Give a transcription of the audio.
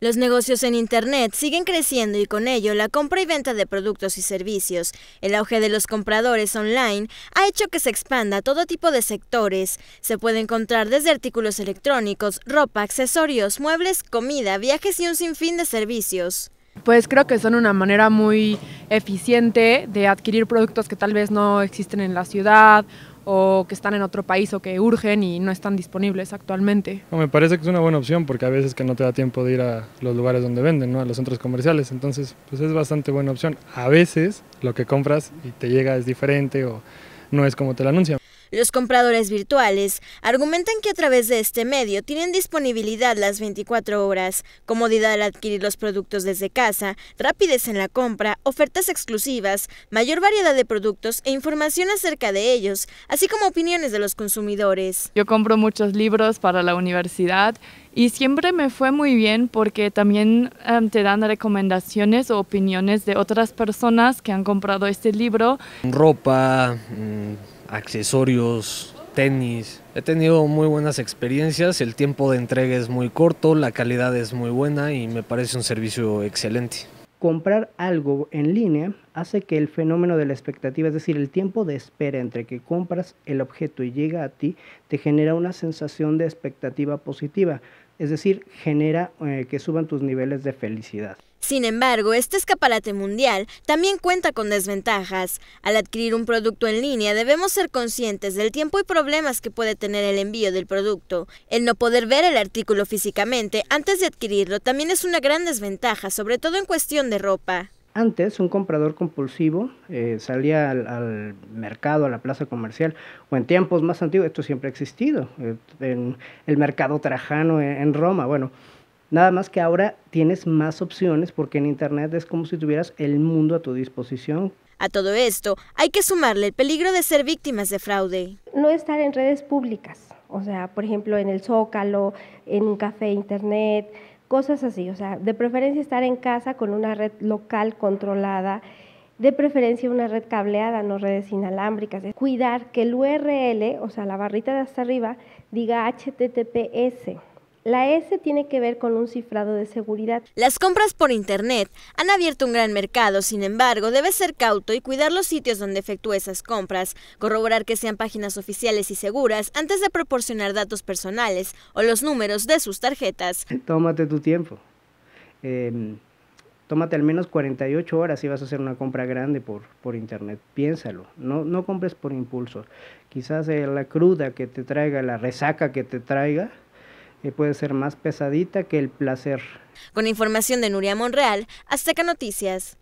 Los negocios en Internet siguen creciendo y con ello la compra y venta de productos y servicios. El auge de los compradores online ha hecho que se expanda a todo tipo de sectores. Se puede encontrar desde artículos electrónicos, ropa, accesorios, muebles, comida, viajes y un sinfín de servicios. Pues creo que son una manera muy eficiente de adquirir productos que tal vez no existen en la ciudad o que están en otro país o que urgen y no están disponibles actualmente. No, me parece que es una buena opción porque a veces que no te da tiempo de ir a los lugares donde venden, ¿no? a los centros comerciales, entonces pues es bastante buena opción. A veces lo que compras y te llega es diferente o no es como te lo anuncian. Los compradores virtuales argumentan que a través de este medio tienen disponibilidad las 24 horas, comodidad al adquirir los productos desde casa, rapidez en la compra, ofertas exclusivas, mayor variedad de productos e información acerca de ellos, así como opiniones de los consumidores. Yo compro muchos libros para la universidad y siempre me fue muy bien porque también em, te dan recomendaciones o opiniones de otras personas que han comprado este libro. Ropa. Mm, accesorios, tenis. He tenido muy buenas experiencias, el tiempo de entrega es muy corto, la calidad es muy buena y me parece un servicio excelente. Comprar algo en línea hace que el fenómeno de la expectativa, es decir, el tiempo de espera entre que compras el objeto y llega a ti, te genera una sensación de expectativa positiva, es decir, genera eh, que suban tus niveles de felicidad. Sin embargo, este escaparate mundial también cuenta con desventajas. Al adquirir un producto en línea debemos ser conscientes del tiempo y problemas que puede tener el envío del producto. El no poder ver el artículo físicamente antes de adquirirlo también es una gran desventaja, sobre todo en cuestión de ropa. Antes un comprador compulsivo eh, salía al, mercado, a la plaza comercial, o en tiempos más antiguos, esto siempre ha existido, eh, en el mercado trajano en Roma, bueno, Nada más que ahora tienes más opciones porque en Internet es como si tuvieras el mundo a tu disposición. A todo esto hay que sumarle el peligro de ser víctimas de fraude. No estar en redes públicas, o sea, por ejemplo, en el Zócalo, en un café Internet, cosas así, o sea, de preferencia estar en casa con una red local controlada, de preferencia una red cableada, no redes inalámbricas. Cuidar que el URL, o sea, la barrita de hasta arriba, diga HTTPS. La S tiene que ver con un cifrado de seguridad. Las compras por Internet han abierto un gran mercado, sin embargo, debes ser cauto y cuidar los sitios donde efectúes esas compras, corroborar que sean páginas oficiales y seguras antes de proporcionar datos personales o los números de sus tarjetas. Eh, tómate tu tiempo. Em, tómate al menos 48 horas si vas a hacer una compra grande por, internet. Piénsalo, no, compres por impulso. Quizás eh, la cruda que te traiga, la resaca que te traiga, y eh, puede ser más pesadita que el placer. Con información de Nuria Monreal, Azteca Noticias.